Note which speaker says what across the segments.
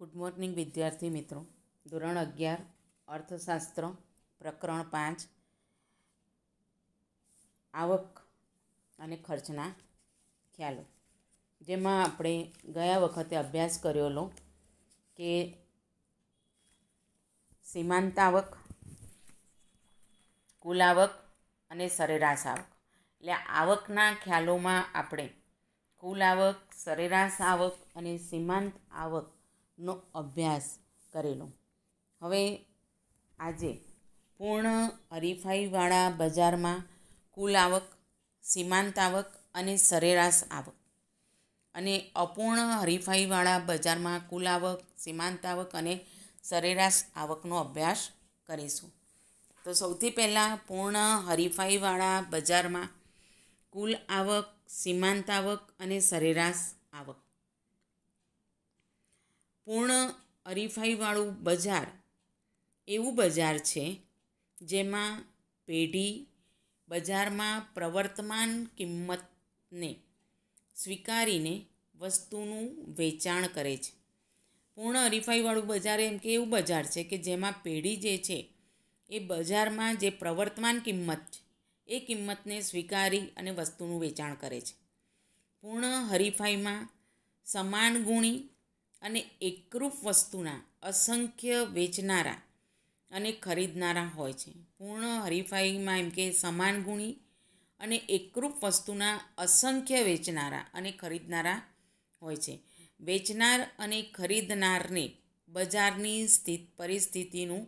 Speaker 1: good morning વિદ્યાર્થી મિત્રો ધોરણ અગિયાર અર્થશાસ્ત્ર પ્રકરણ પાંચ આવક અને ખર્ચના ખ્યાલો જેમાં આપણે ગયા વખતે અભ્યાસ કરેલો કે સીમાંત આવક કુલ આવક અને સરેરાશ આવક એટલે આવકના ખ્યાલોમાં આપણે કુલ આવક સરેરાશ આવક અને સીમાંત આવક નો અભ્યાસ કરેલો હવે આજે પૂર્ણ હરીફાઈવાળા બજારમાં કુલ આવક સીમાંત આવક અને સરેરાશ આવક અને અપૂર્ણ હરીફાઈવાળા બજારમાં કુલ આવક સીમાંત આવક અને સરેરાશ આવકનો અભ્યાસ કરીશું તો સૌથી પહેલાં પૂર્ણ હરીફાઈવાળા બજારમાં કુલ આવક સીમાંત આવક અને સરેરાશ આવક પૂર્ણ હરીફાઈવાળું બજાર એવું બજાર છે જેમાં પેઢી બજારમાં પ્રવર્તમાન કિંમતને સ્વીકારીને વસ્તુનું વેચાણ કરે છે પૂર્ણ હરીફાઈવાળું બજાર એમ કે એવું બજાર છે કે જેમાં પેઢી જે છે એ બજારમાં જે પ્રવર્તમાન કિંમત છે એ કિંમતને સ્વીકારી અને વસ્તુનું વેચાણ કરે છે પૂર્ણ હરીફાઈમાં સમાન ગુણી અને એકરૂપ વસ્તુના અસંખ્ય વેચનારા અને ખરીદનારા હોય છે પૂર્ણ હરીફાઈમાં એમ કે સમાન ગુણી અને એકરૂપ વસ્તુના અસંખ્ય વેચનારા અને ખરીદનારા હોય છે વેચનાર અને ખરીદનારને બજારની સ્થિત પરિસ્થિતિનું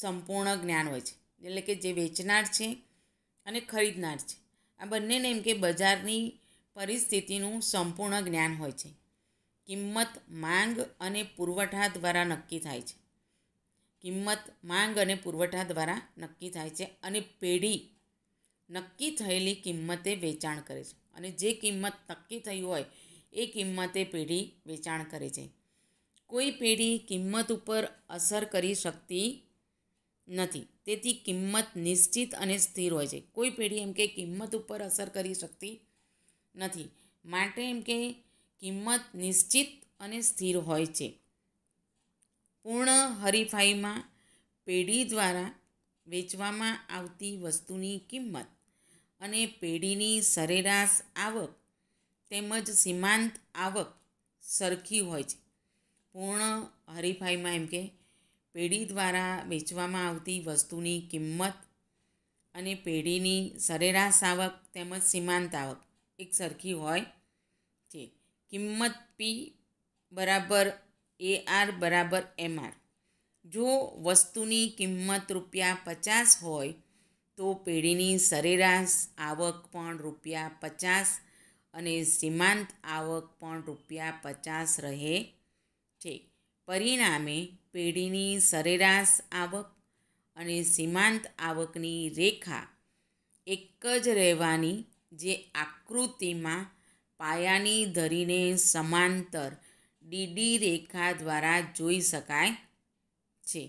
Speaker 1: સંપૂર્ણ જ્ઞાન હોય છે એટલે કે જે વેચનાર છે અને ખરીદનાર છે આ બંનેને એમ કે બજારની પરિસ્થિતિનું સંપૂર્ણ જ્ઞાન હોય છે કિંમત માંગ અને પુરવઠા દ્વારા નક્કી થાય છે કિંમત માંગ અને પુરવઠા દ્વારા નક્કી થાય છે અને પેઢી નક્કી થયેલી કિંમતે વેચાણ કરે છે અને જે કિંમત નક્કી થઈ હોય એ કિંમતે પેઢી વેચાણ કરે છે કોઈ પેઢી કિંમત ઉપર અસર કરી શકતી નથી તેથી કિંમત નિશ્ચિત અને સ્થિર હોય છે કોઈ પેઢી એમ કે કિંમત ઉપર અસર કરી શકતી નથી માટે એમ કે કિંમત નિશ્ચિત અને સ્થિર હોય છે પૂર્ણ હરીફાઈમાં પેઢી દ્વારા વેચવામાં આવતી વસ્તુની કિંમત અને પેઢીની સરેરાશ આવક તેમજ સીમાંત આવક સરખી હોય છે પૂર્ણ હરીફાઈમાં એમ કે પેઢી દ્વારા વેચવામાં આવતી વસ્તુની કિંમત અને પેઢીની સરેરાશ આવક તેમજ સીમાંત આવક એક સરખી હોય કિંમત પી બરાબર એ આર બરાબર એમ આર જો વસ્તુની કિંમત રૂપિયા પચાસ હોય તો પેઢીની સરેરાશ આવક પણ રૂપિયા પચાસ અને સીમાંત આવક પણ રૂપિયા પચાસ રહે છે પરિણામે પેઢીની સરેરાશ આવક અને સીમાંત આવકની રેખા એક જ રહેવાની જે આકૃતિમાં પાયાની ધરીને સમાંતર ડીડી રેખા દ્વારા જોઈ શકાય છે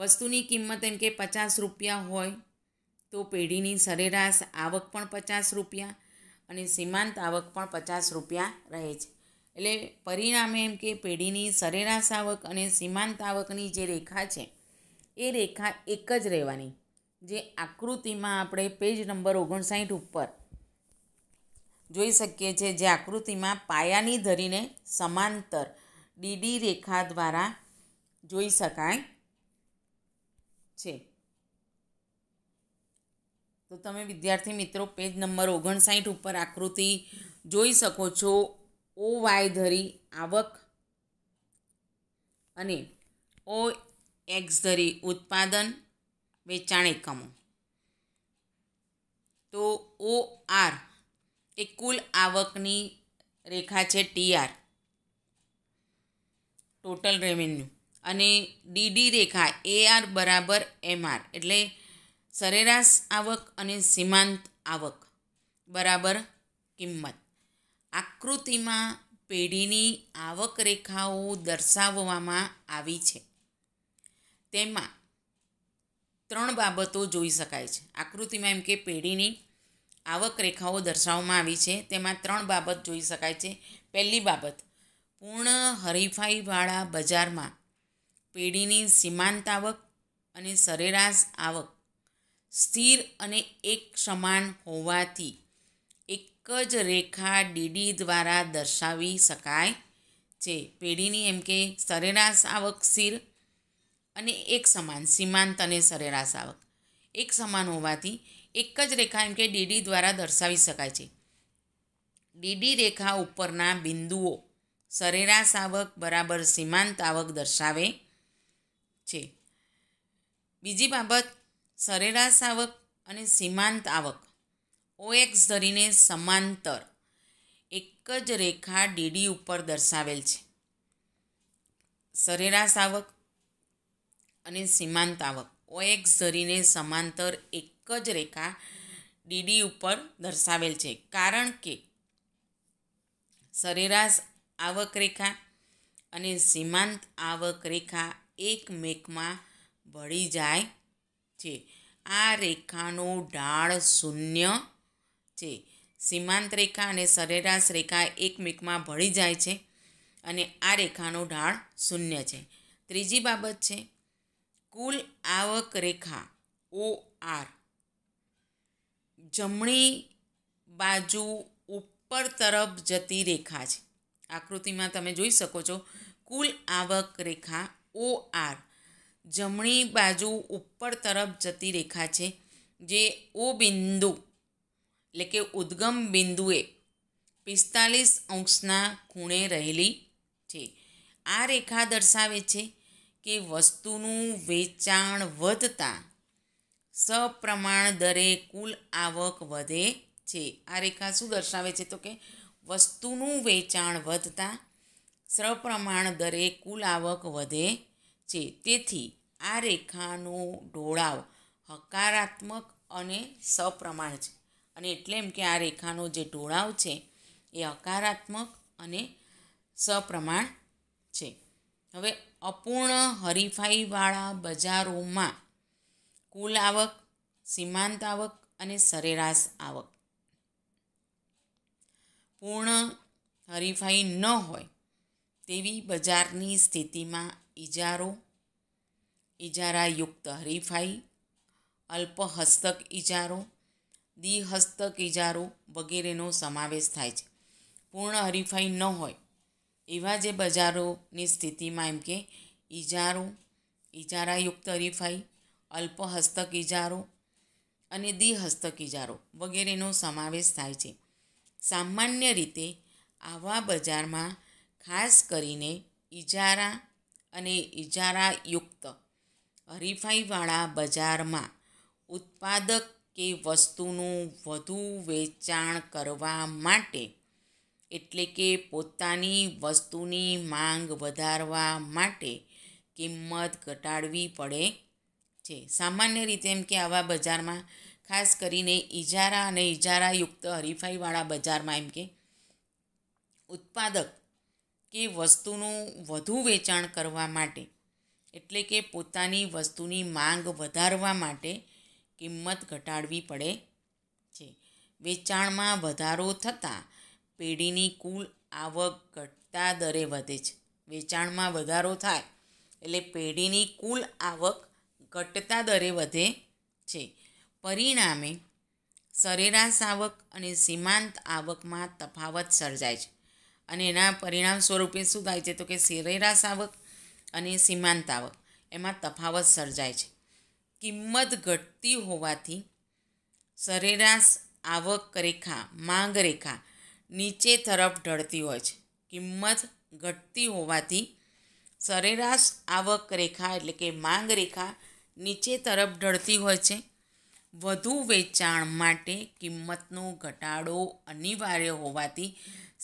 Speaker 1: વસ્તુની કિંમત એમ કે પચાસ રૂપિયા હોય તો પેઢીની સરેરાશ આવક પણ પચાસ રૂપિયા અને સીમાંત આવક પણ પચાસ રૂપિયા રહે છે એટલે પરિણામે એમ કે પેઢીની સરેરાશ આવક અને સીમાંત આવકની જે રેખા છે એ રેખા એક જ રહેવાની જે આકૃતિમાં આપણે પેજ નંબર ઓગણસાઠ ઉપર જોઈ શકીએ છીએ જે આકૃતિમાં પાયાની ધરીને સમાંતર ડીડી રેખા દ્વારા જોઈ શકાય છે તો તમે વિદ્યાર્થી મિત્રો પેજ નંબર ઓગણસાઠ ઉપર આકૃતિ જોઈ શકો છો ઓ વાય ધરી આવક અને ઓ એક્સ ધરી ઉત્પાદન વેચાણ એકમો તો ઓ આર એ કુલ આવકની રેખા છે ટીઆર ટોટલ રેવન્યુ અને ડીડી રેખા એઆર બરાબર એમઆર એટલે સરેરાશ આવક અને સીમાંત આવક બરાબર કિંમત આકૃતિમાં પેઢીની આવક રેખાઓ દર્શાવવામાં આવી છે તેમાં ત્રણ બાબતો જોઈ શકાય છે આકૃતિમાં એમ કે પેઢીની આવક રેખાઓ દર્શાવવામાં આવી છે તેમાં ત્રણ બાબત જોઈ શકાય છે પહેલી બાબત પૂર્ણ હરીફાઈવાળા બજારમાં પેઢીની સીમાંત આવક અને સરેરાશ આવક સ્થિર અને એક સમાન હોવાથી એક જ રેખા ડીડી દ્વારા દર્શાવી શકાય છે પેઢીની એમ કે સરેરાશ આવક સ્થિર અને એક સમાન સીમાંત અને સરેરાશ આવક એક સમાન હોવાથી એક જ રેખા એમ કે ડીડી દ્વારા દર્શાવી શકાય છે ડીડી રેખા ઉપરના બિંદુઓ સરેરાશ આવક બરાબર સીમાંત આવક દર્શાવે છે બીજી બાબત સરેરાશ આવક અને સીમાંત આવક ઓએક્સ ધરીને સમાંતર એક જ રેખા ડીડી ઉપર દર્શાવેલ છે સરેરાશ આવક અને સીમાંત આવક ઓએક્સ ધરીને સમાંતર એક એક જ રેખા ડીડી ઉપર દર્શાવેલ છે કારણ કે સરેરાશ આવક રેખા અને સીમાંત આવક રેખા એકમેકમાં ભળી જાય છે આ રેખાનો ઢાળ શૂન્ય છે સીમાંત રેખા અને સરેરાશ રેખા એકમેકમાં ભળી જાય છે અને આ રેખાનો ઢાળ શૂન્ય છે ત્રીજી બાબત છે કુલ આવક રેખા ઓ આર જમણી બાજુ ઉપર તરફ જતી રેખા છે આકૃતિમાં તમે જોઈ શકો છો કુલ આવક રેખા ઓ આર જમણી બાજુ ઉપર તરફ જતી રેખા છે જે ઓ બિંદુ એટલે કે ઉદ્ગમ બિંદુએ પિસ્તાલીસ અંશના ખૂણે રહેલી છે આ રેખા દર્શાવે છે કે વસ્તુનું વેચાણ વધતાં સપ્રમાણ દરે કુલ આવક વધે છે આ રેખા શું દર્શાવે છે તો કે વસ્તુનું વેચાણ વધતાં સપ્રમાણ દરે કુલ આવક વધે છે તેથી આ રેખાનો ઢોળાવ હકારાત્મક અને સપ્રમાણ છે અને એટલે એમ કે આ રેખાનો જે ઢોળાવ છે એ હકારાત્મક અને સપ્રમાણ છે હવે અપૂર્ણ હરીફાઈવાળા બજારોમાં કુલ આવક સીમાંત આવક અને સરેરાશ આવક પૂર્ણ હરીફાઈ ન હોય તેવી બજારની સ્થિતિમાં ઇજારો ઇજારાયુક્ત હરીફાઈ અલ્પહસ્તક ઇજારો દ્વિહસ્તક ઇજારો વગેરેનો સમાવેશ થાય છે પૂર્ણ હરીફાઈ ન હોય એવા જે બજારોની સ્થિતિમાં એમ કે ઇજારો ઇજારાયુક્ત હરીફાઈ અલ્પહસ્તક ઇજારો અને દિહસ્તક ઇજારો વગેરેનો સમાવેશ થાય છે સામાન્ય રીતે આવા બજારમાં ખાસ કરીને ઇજારા અને ઇજારાયુક્ત હરીફાઈવાળા બજારમાં ઉત્પાદક કે વસ્તુનું વધુ વેચાણ કરવા માટે એટલે કે પોતાની વસ્તુની માંગ વધારવા માટે કિંમત ઘટાડવી પડે છે સામાન્ય રીતે એમ કે આવા બજારમાં ખાસ કરીને ઇજારા અને ઇજારાયુક્ત હરીફાઈવાળા બજારમાં એમ કે ઉત્પાદક કે વસ્તુનું વધુ વેચાણ કરવા માટે એટલે કે પોતાની વસ્તુની માંગ વધારવા માટે કિંમત ઘટાડવી પડે છે વેચાણમાં વધારો થતાં પેઢીની કુલ આવક ઘટતા દરે વધે છે વેચાણમાં વધારો થાય એટલે પેઢીની કુલ આવક ઘટતા દરે વધે છે પરિણામે સરેરાશ આવક અને સીમાંત આવકમાં તફાવત સર્જાય છે અને એના પરિણામ સ્વરૂપે શું થાય છે તો કે સરેરાશ આવક અને સીમાંત આવક એમાં તફાવત સર્જાય છે કિંમત ઘટતી હોવાથી સરેરાશ આવક રેખા માંગ રેખા નીચે તરફ ઢળતી હોય છે કિંમત ઘટતી હોવાથી સરેરાશ આવક રેખા એટલે કે માંગ રેખા નીચે તરફ ઢળતી હોય છે વધુ વેચાણ માટે કિંમતનો ઘટાડો અનિવાર્ય હોવાથી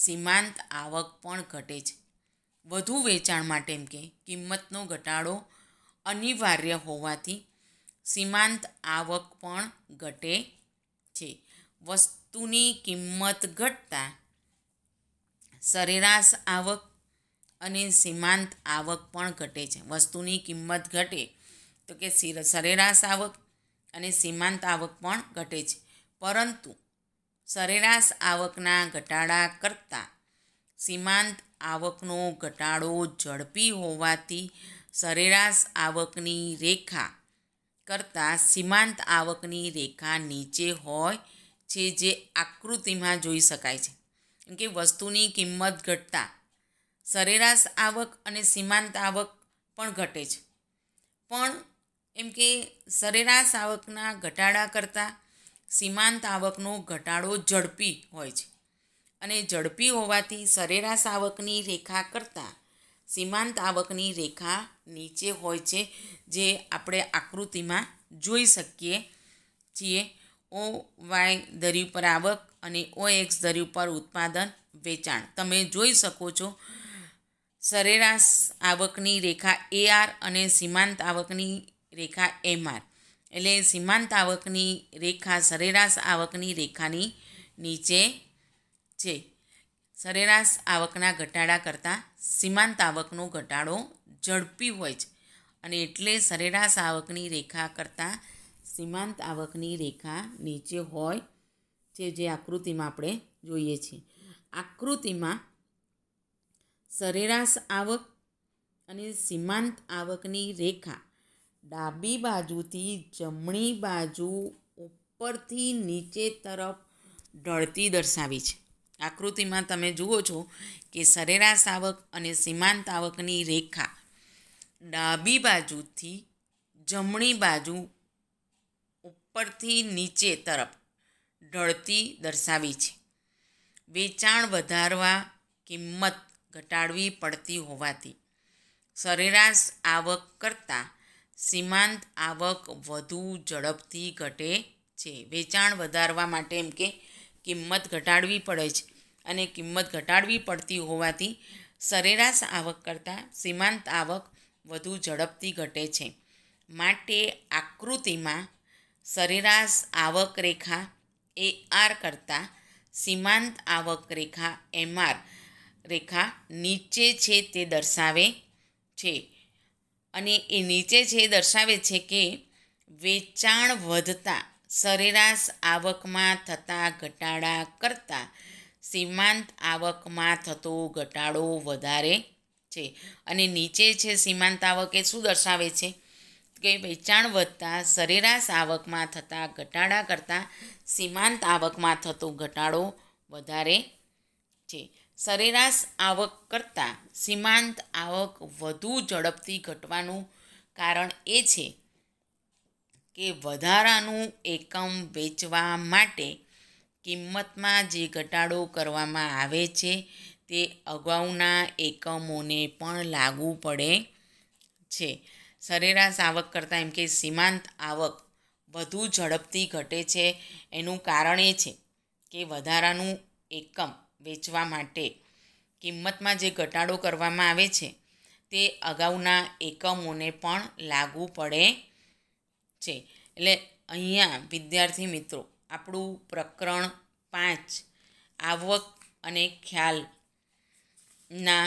Speaker 1: સીમાંત આવક પણ ઘટે છે વધુ વેચાણ માટે એમ કે કિંમતનો ઘટાડો અનિવાર્ય હોવાથી સીમાંત આવક પણ ઘટે છે વસ્તુની કિંમત ઘટતા સરેરાશ આવક અને સીમાંત આવક પણ ઘટે છે વસ્તુની કિંમત ઘટે તો કે સરેરાશ આવક અને સીમાંત આવક પણ ઘટે છે પરંતુ સરેરાશ આવકના ઘટાડા કરતાં સીમાંત આવકનો ઘટાડો ઝડપી હોવાથી સરેરાશ આવકની રેખા કરતાં સીમાંત આવકની રેખા નીચે હોય છે જે આકૃતિમાં જોઈ શકાય છે કેમ કે વસ્તુની કિંમત ઘટતા સરેરાશ આવક અને સીમાંત આવક પણ ઘટે છે પણ એમ કે સરેરાશ આવકના ઘટાડા કરતાં સીમાંત આવકનો ઘટાડો ઝડપી હોય છે અને ઝડપી હોવાથી સરેરાશ આવકની રેખા કરતાં સીમાંત આવકની રેખા નીચે હોય છે જે આપણે આકૃતિમાં જોઈ શકીએ છીએ ઓ વાય ધરી ઉપર આવક અને ઓ એક્સ ધરી ઉપર ઉત્પાદન વેચાણ તમે જોઈ શકો છો સરેરાશ આવકની રેખા એ આર અને સીમાંત આવકની રેખા એમઆર એટલે સીમાંત આવકની રેખા સરેરાશ આવકની રેખાની નીચે છે સરેરાશ આવકના ઘટાડા કરતાં સીમાંત આવકનો ઘટાડો ઝડપી હોય છે અને એટલે સરેરાશ આવકની રેખા કરતાં સીમાંત આવકની રેખા નીચે હોય છે જે આકૃતિમાં આપણે જોઈએ છીએ આકૃતિમાં સરેરાશ આવક અને સીમાંત આવકની રેખા ડાબી બાજુથી જમણી બાજુ ઉપરથી નીચે તરફ ઢળતી દર્શાવી છે આકૃતિમાં તમે જુઓ છો કે સરેરાશ આવક અને સીમાંત આવકની રેખા ડાબી બાજુથી જમણી બાજુ ઉપરથી નીચે તરફ ઢળતી દર્શાવી છે વેચાણ વધારવા કિંમત ઘટાડવી પડતી હોવાથી સરેરાશ આવક કરતાં સીમાંત આવક વધુ ઝડપથી ઘટે છે વેચાણ વધારવા માટે એમ કે કિંમત ઘટાડવી પડે છે અને કિંમત ઘટાડવી પડતી હોવાથી સરેરાશ આવક કરતાં સીમાંત આવક વધુ ઝડપથી ઘટે છે માટે આકૃતિમાં સરેરાશ આવક રેખા એ આર કરતાં સીમાંત આવક રેખા એમઆર રેખા નીચે છે તે દર્શાવે છે અને એ નીચે છે દર્શાવે છે કે વેચાણ વધતા સરેરાશ આવકમાં થતા ઘટાડા કરતાં સીમાંત આવકમાં થતો ઘટાડો વધારે છે અને નીચે છે સીમાંત આવકે શું દર્શાવે છે કે વેચાણ વધતા સરેરાશ આવકમાં થતા ઘટાડા કરતાં સીમાંત આવકમાં થતો ઘટાડો વધારે છે સરેરાશ આવક કરતાં સીમાંત આવક વધુ ઝડપથી ઘટવાનું કારણ એ છે કે વધારાનું એકમ વેચવા માટે કિંમતમાં જે ઘટાડો કરવામાં આવે છે તે અગાઉના એકમોને પણ લાગુ પડે છે સરેરાશ આવક કરતાં એમ કે સીમાંત આવક વધુ ઝડપથી ઘટે છે એનું કારણ એ છે કે વધારાનું એકમ વેચવા માટે કિંમતમાં જે ઘટાડો કરવામાં આવે છે તે અગાઉના એકમોને પણ લાગુ પડે છે એટલે અહીંયા વિદ્યાર્થી મિત્રો આપણું પ્રકરણ પાંચ આવક અને ખ્યાલના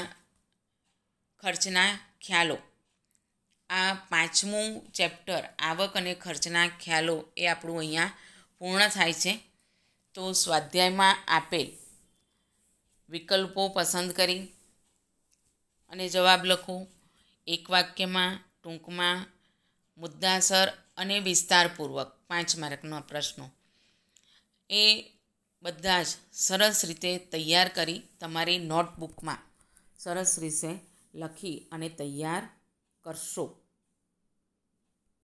Speaker 1: ખર્ચના ખ્યાલો આ પાંચમું ચેપ્ટર આવક અને ખર્ચના ખ્યાલો એ આપણું અહીંયા પૂર્ણ થાય છે તો સ્વાધ્યાયમાં આપેલ વિકલ્પો પસંદ કરી અને જવાબ લખો એક વાક્યમાં ટૂંકમાં મુદ્દાસર અને વિસ્તારપૂર્વક પાંચ માર્કના પ્રશ્નો એ બધા જ સરસ રીતે તૈયાર કરી તમારી નોટબુકમાં સરસ રીતે લખી અને તૈયાર કરશો